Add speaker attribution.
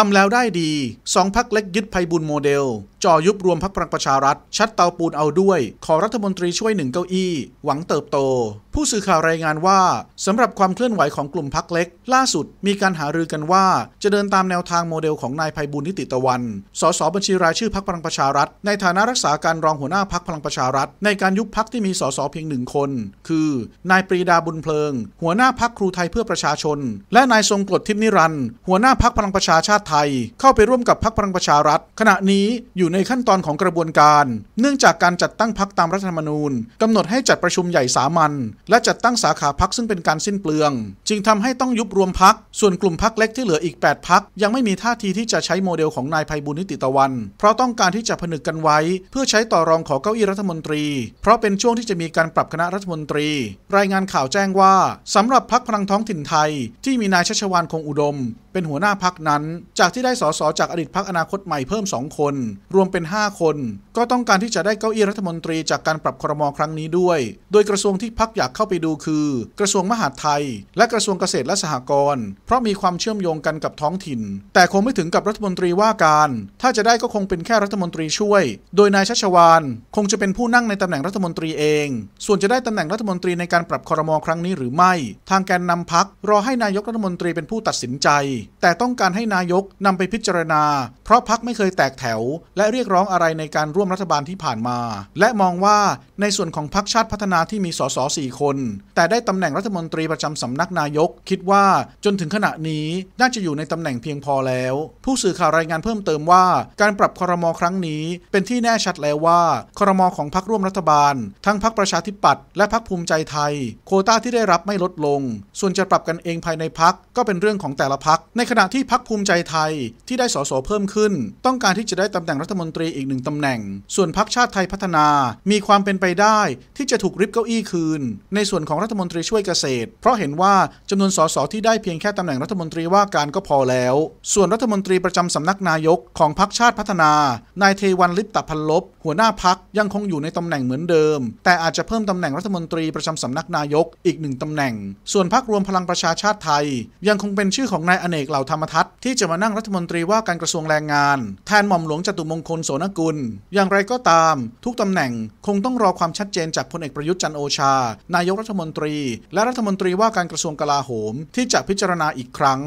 Speaker 1: ทำแล้วได้ดี สองพักเล็กยึดภัยบุญโมเดลจ่อยุบรวมพักพลังประชารัฐชัดเตาปูนเอาด้วย ขอรัฐมนตรีช่วยหนึ่งเก้าอี้หวังเติบโต ผู้สื่อข่าวรายงานว่าสำหรับความเคลื่อนไหวของกลุ่มพักเล็ก ล่าสุดมีการหารือกันว่า จะเดินตามแนวทางโมเดลของนายภัยบุญนิติตะวันสสบัญชีรายชื่อพักพลังประชารัฐ ในฐานะรักษาการรองหัวหน้าพักพลังประชารัฐในการยุบพักที่มีสสเพียงหนึ่งคนคือนายปรีดาบุญเพลิงหัวหน้าพักครูไทยเพื่อประชาชน และนายทรงกรดทิพนิรันหัวหน้าพักพลังประชาชาติไทย เข้าไปร่วมกับพักพลังประชารัฐขณะนี้อยูู่่ในขั้นตอนของกระบวนการ เนื่องจากการจัดตั้งพักตามรัฐธรรมนูญ กำหนดให้จัดประชุมใหญ่สามัญ และจัดตั้งสาขาพักซึ่งเป็นการสิ้นเปลือง จึงทำให้ต้องยุบรวมพัก ส่วนกลุ่มพักเล็กที่เหลืออีก 8 พัก ยังไม่มีท่าทีที่จะใช้โมเดลของนายภัยบุญนิติตะวัน เพราะต้องการที่จะผนึกกันไว้ เพื่อใช้ต่อรองขอเก้าอี้รัฐมนตรี เพราะเป็นช่วงที่จะมีการปรับคณะรัฐมนตรี รายงานข่าวแจ้งว่าสำหรับพักพลังท้องถิ่นไทย ที่มีนายชัชวานคงอุดมเป็นหัวหน้าพักนั้น จากที่ได้สสจากอดีตพักอนาคตใหม่เพิ่ม 2 คน รวมเป็น 5 คน ก็ต้องการที่จะได้เก้าอี้รัฐมนตรีจากการปรับครมอครั้งนี้ด้วย โดยกระทรวงที่พักอยากเข้าไปดูคือ กระทรวงมหาดไทย และกระทรวงเกษตรและสหกรณ์เพราะมีความเชื่อมโยงกันกับท้องถิ่น แต่คงไม่ถึงกับรัฐมนตรีว่าการ ถ้าจะได้ก็คงเป็นแค่รัฐมนตรีช่วย โดยนายชัชวานคงจะเป็นผู้นั่งในตำแหน่งรัฐมนตรีเอง ส่วนจะได้ตำแหน่งรัฐมนตรีในการปรับครมอครั้งนี้หรือไม่ ทางแกนนำพักรอให้นายกรัฐมนตรีเป็นผู้ตัดสินใจแต่ต้องการให้นายกนำไปพิจารณาเพราะพักไม่เคยแตกแถว และเรียกร้องอะไรในการร่วมรัฐบาลที่ผ่านมา และมองว่าในส่วนของพักชาติพัฒนาที่มีสสสี่คน แต่ได้ตำแหน่งรัฐมนตรีประจำสำนักนายก คิดว่าจนถึงขณะนี้น่าจะอยู่ในตำแหน่งเพียงพอแล้ว ผู้สื่อข่าวรายงานเพิ่มเติมว่าการปรับครมครั้งนี้ เป็นที่แน่ชัดแล้วว่า ครมของพักร่วมรัฐบาล ทั้งพักประชาธิปัตย์และพักภูมิใจไทย โคต้าที่ได้รับไม่ลดลง ส่วนจะปรับกันเองภายในพักก็เป็นเรื่องของแต่ละพักในขณะที่พักภูมิใจไทยที่ได้สสเพิ่มขึ้น ต้องการที่จะได้ตำแหน่งรัฐมนตรีอีกหนึ่งตำแหน่ง ส่วนพักชาติไทยพัฒนามีความเป็นไปได้ที่จะถูกริบเก้าอี้คืน ในส่วนของรัฐมนตรีช่วยเกษตร เพราะเห็นว่าจำนวนสสที่ได้เพียงแค่ตำแหน่งรัฐมนตรีว่าการก็พอแล้ว ส่วนรัฐมนตรีประจำสำนักนายกของพักชาติพัฒนา นายเทวันลิปตะพันลบหัวหน้าพักยังคงอยู่ในตำแหน่งเหมือนเดิม แต่อาจจะเพิ่มตำแหน่งรัฐมนตรีประจำสำนักนายกอีกหนึ่งตำแหน่ง ส่วนพักรวมพลังประชาชาติไทยยังคงเป็นชื่อของนายอเนกเหล่าธรรมทัศน์ ที่จะมานั่งรัฐมนตรีว่าการกระทรวงแรงงานแทนหม่อมหลวงจตุมงคลโสนกุล อย่างไรก็ตามทุกตำแหน่งคงต้องรอความชัดเจนจากพลเอกประยุทธ์จันโอชา นายกรัฐมนตรีและรัฐมนตรีว่าการกระทรวงกลาโหม ที่จะพิจารณาอีกครั้ง